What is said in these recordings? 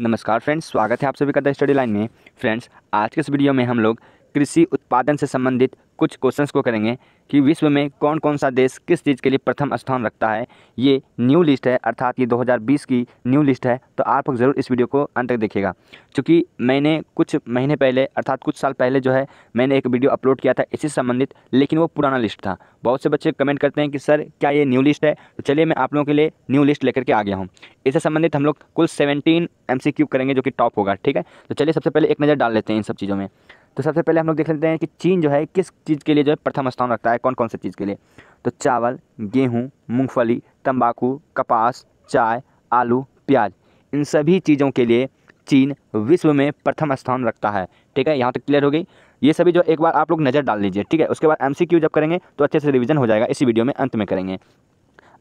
नमस्कार फ्रेंड्स स्वागत है आप सभी का द स्टडी लाइन में फ्रेंड्स आज के इस वीडियो में हम लोग कृषि उत्पादन से संबंधित कुछ क्वेश्चंस को करेंगे कि विश्व में कौन कौन सा देश किस चीज़ के लिए प्रथम स्थान रखता है ये न्यू लिस्ट है अर्थात ये 2020 की न्यू लिस्ट है तो आप लोग ज़रूर इस वीडियो को अंत तक देखिएगा क्योंकि मैंने कुछ महीने पहले अर्थात कुछ साल पहले जो है मैंने एक वीडियो अपलोड किया था इसी संबंधित लेकिन वो पुराना लिस्ट था बहुत से बच्चे कमेंट करते हैं कि सर क्या ये न्यू लिस्ट है तो चलिए मैं आप लोगों के लिए न्यू लिस्ट लेकर के आ गया हूँ इससे संबंधित हम लोग कुल सेवेंटीन एम करेंगे जो कि टॉप होगा ठीक है तो चलिए सबसे पहले एक नज़र डाल लेते हैं इन सब चीज़ों में तो सबसे पहले हम लोग देख लेते हैं कि चीन जो है किस चीज़ के लिए जो है प्रथम स्थान रखता है कौन कौन से चीज़ के लिए तो चावल गेहूँ मूँगफली तम्बाकू कपास चाय आलू प्याज इन सभी चीज़ों के लिए चीन विश्व में प्रथम स्थान रखता है ठीक है यहाँ तक क्लियर हो गई ये सभी जो एक बार आप लोग नज़र डाल लीजिए ठीक है उसके बाद एमसीक्यू जब करेंगे तो अच्छे से रिवीजन हो जाएगा इसी वीडियो में अंत में करेंगे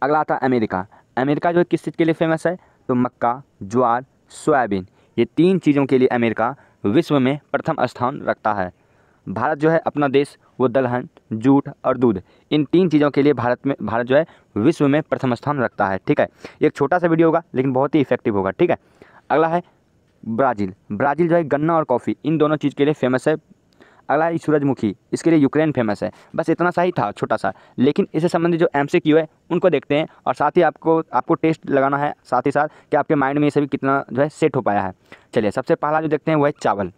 अगला आता है अमेरिका अमेरिका जो किस चीज़ के लिए फेमस है तो मक्का ज्वार सोयाबीन ये तीन चीज़ों के लिए अमेरिका विश्व में प्रथम स्थान रखता है भारत जो है अपना देश वो दलहन जूट और दूध इन तीन चीज़ों के लिए भारत में भारत जो है विश्व में प्रथम स्थान रखता है ठीक है एक छोटा सा वीडियो होगा लेकिन बहुत ही इफेक्टिव होगा ठीक है अगला है ब्राज़ील ब्राज़ील जो है गन्ना और कॉफ़ी इन दोनों चीज़ के लिए फेमस है अगला है सूरजमुखी इसके लिए यूक्रेन फेमस है बस इतना सा ही था छोटा सा लेकिन इससे संबंधित जो एम है उनको देखते हैं और साथ ही आपको आपको टेस्ट लगाना है साथ ही साथ कि आपके माइंड में ये सभी कितना जो है सेट हो पाया है चलिए सबसे पहला जो देखते हैं वो है चावल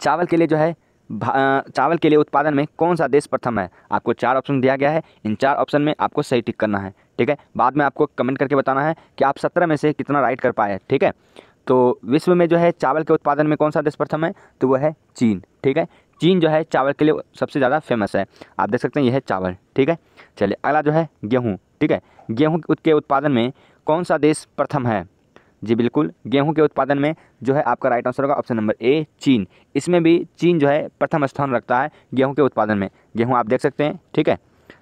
चावल के लिए जो है चावल के लिए उत्पादन में कौन सा देश प्रथम है आपको चार ऑप्शन दिया गया है इन चार ऑप्शन में आपको सही टिक करना है ठीक है बाद में आपको कमेंट करके बताना है कि आप सत्रह में से कितना राइट कर पाए ठीक है तो विश्व में जो है चावल के उत्पादन में कौन सा देश प्रथम है तो वह है चीन ठीक है चीन जो है चावल के लिए सबसे ज़्यादा फेमस है आप देख सकते हैं यह है चावल ठीक है चलिए अगला जो है गेहूँ ठीक है गेहूँ के उत्पादन में कौन सा देश प्रथम है जी बिल्कुल गेहूं के उत्पादन में जो है आपका राइट आंसर होगा ऑप्शन नंबर ए चीन इसमें भी चीन जो है प्रथम स्थान रखता है गेहूं के उत्पादन में गेहूं आप देख सकते हैं ठीक है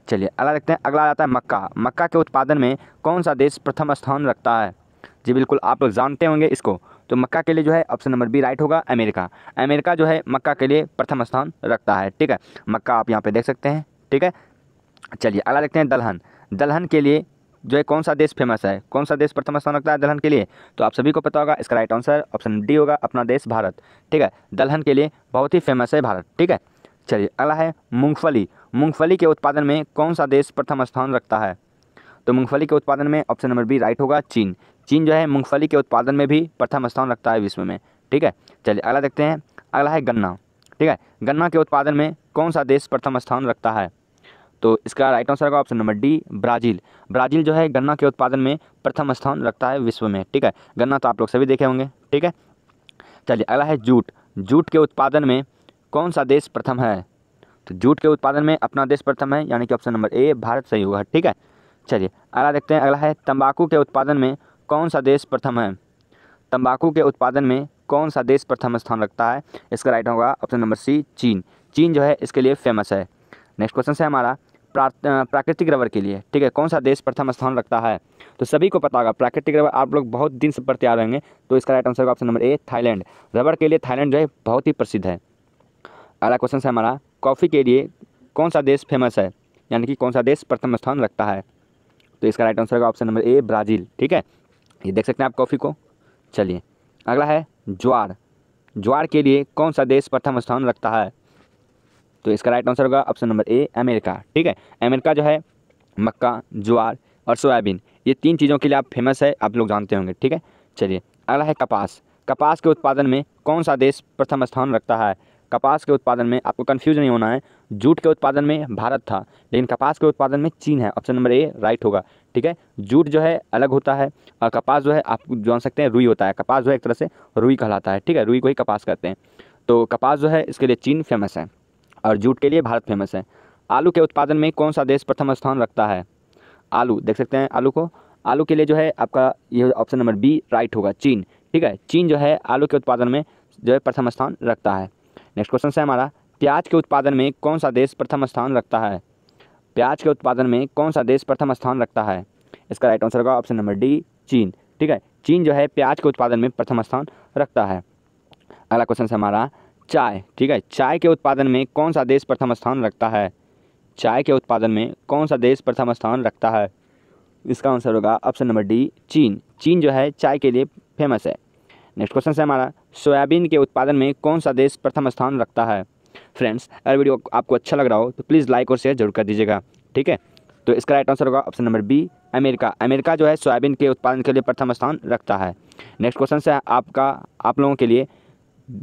चलिए अगला देखते हैं अगला आता है मक्का मक्का के उत्पादन में कौन सा देश प्रथम स्थान रखता है जी बिल्कुल आप लोग जानते होंगे इसको तो मक्का के लिए जो है ऑप्शन नंबर बी राइट होगा अमेरिका अमेरिका जो है मक्का के लिए प्रथम स्थान रखता है ठीक है मक्का आप यहाँ पर देख सकते हैं ठीक है चलिए अगला देखते हैं दलहन दलहन के लिए जो है कौन सा देश फेमस है कौन सा देश प्रथम स्थान रखता है दलहन के लिए तो आप सभी को पता होगा इसका राइट आंसर ऑप्शन डी होगा अपना देश भारत ठीक है दलहन के लिए बहुत ही फेमस है भारत ठीक है चलिए अगला है मूंगफली मूंगफली के उत्पादन में कौन सा देश प्रथम स्थान रखता है तो मूंगफली के उत्पादन में ऑप्शन नंबर बी राइट होगा चीन चीन जो है मूँगफली के उत्पादन में भी प्रथम स्थान रखता है विश्व में ठीक है चलिए अगला देखते हैं अगला है गन्ना ठीक है गन्ना के उत्पादन में कौन सा देश प्रथम स्थान रखता है तो इसका राइट आंसर होगा option number D Brazil Brazil जो है गन्ना के उत्पादन में प्रथम स्थान रखता है विश्व में ठीक है गन्ना तो आप लोग सभी देखे होंगे ठीक है चलिए अगला है जूट जूट के उत्पादन में कौन सा देश प्रथम है तो जूट के उत्पादन में अपना देश प्रथम है यानी कि ऑप्शन नंबर ए भारत सही होगा ठीक है चलिए अगला देखते हैं अगला है तंबाकू के उत्पादन में कौन सा देश प्रथम है तंबाकू के उत्पादन में कौन सा देश प्रथम स्थान रखता है इसका राइट होगा ऑप्शन नंबर सी चीन चीन जो है इसके लिए फेमस है नेक्स्ट क्वेश्चन है हमारा प्राकृतिक रबर के लिए ठीक है कौन सा देश प्रथम स्थान रखता है तो सभी को पता होगा प्राकृतिक रबर आप लोग बहुत दिन से पढ़ते आ रहेंगे तो इसका राइट आंसर होगा option number A Thailand rubber के लिए थाईलैंड जो है बहुत ही प्रसिद्ध है अगला क्वेश्चन है हमारा कॉफ़ी के लिए कौन सा देश फेमस है यानी कि कौन सा देश प्रथम स्थान रखता है तो इसका राइट आंसर होगा ऑप्शन नंबर ए ब्राज़ील ठीक है ये देख सकते हैं आप कॉफ़ी को चलिए अगला है ज्वार ज्वार के लिए कौन सा देश प्रथम स्थान रखता है तो इसका राइट आंसर होगा ऑप्शन नंबर ए अमेरिका ठीक है अमेरिका जो है मक्का ज्वार और सोयाबीन ये तीन चीज़ों के लिए आप फेमस है आप लोग जानते होंगे ठीक है चलिए अगला है कपास कपास के उत्पादन में कौन सा देश प्रथम स्थान रखता है कपास के उत्पादन में आपको कन्फ्यूज नहीं होना है जूट के उत्पादन में भारत था लेकिन कपास के उत्पादन में चीन है ऑप्शन नंबर ए राइट होगा ठीक है जूट जो है अलग होता है और कपास जो है आप जान सकते हैं रुई होता है कपास जो है एक तरह से रुई कहलाता है ठीक है रुई को ही कपास कहते हैं तो कपास जो है इसके लिए चीन फेमस है और जूट के लिए भारत फेमस है आलू के उत्पादन में कौन सा देश प्रथम स्थान रखता है आलू देख सकते हैं आलू को आलू के लिए जो है आपका ये ऑप्शन नंबर बी राइट होगा चीन ठीक है चीन जो है आलू के उत्पादन में जो है प्रथम स्थान रखता है नेक्स्ट क्वेश्चन से हमारा प्याज के उत्पादन में कौन सा देश प्रथम स्थान रखता है प्याज के उत्पादन में कौन सा देश प्रथम स्थान रखता है इसका राइट आंसर होगा ऑप्शन नंबर डी चीन ठीक है चीन जो है प्याज के उत्पादन में प्रथम स्थान रखता है अगला क्वेश्चन है हमारा चाय ठीक है चाय के उत्पादन में कौन सा देश प्रथम स्थान रखता है चाय के उत्पादन में कौन सा देश प्रथम स्थान रखता है इसका आंसर होगा ऑप्शन नंबर डी चीन चीन जो है चाय के लिए फेमस है नेक्स्ट क्वेश्चन है हमारा सोयाबीन के उत्पादन में कौन सा देश प्रथम स्थान रखता है फ्रेंड्स अगर वीडियो आपको अच्छा लग रहा हो तो प्लीज़ लाइक और शेयर जरूर कर दीजिएगा ठीक है तो इसका राइट आंसर होगा option number B America America जो है सोयाबीन के उत्पादन के लिए प्रथम स्थान रखता है नेक्स्ट क्वेश्चन से आपका आप लोगों के लिए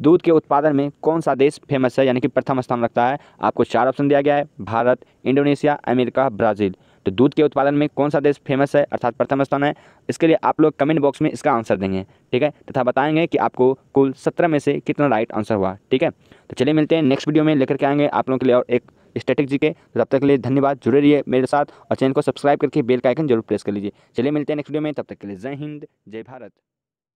दूध के उत्पादन में कौन सा देश फेमस है यानी कि प्रथम स्थान रखता है आपको चार ऑप्शन दिया गया है भारत इंडोनेशिया अमेरिका ब्राज़ील तो दूध के उत्पादन में कौन सा देश फेमस है अर्थात प्रथम स्थान है इसके लिए आप लोग कमेंट बॉक्स में इसका आंसर देंगे ठीक है तथा बताएंगे कि आपको कुल सत्रह में से कितना राइट आंसर हुआ ठीक है तो चलिए मिलते हैं नेक्स्ट वीडियो में लेकर के आएंगे आप लोगों के लिए और एक स्ट्रेटेजी के तो तब तक के लिए धन्यवाद जुड़े रहिए मेरे साथ और चैनल को सब्सक्राइब करके बेल का आइकन जरूर प्रेस कर लीजिए चलिए मिलते हैं नेक्स्ट वीडियो में तब तक के लिए जय हिंद जय भारत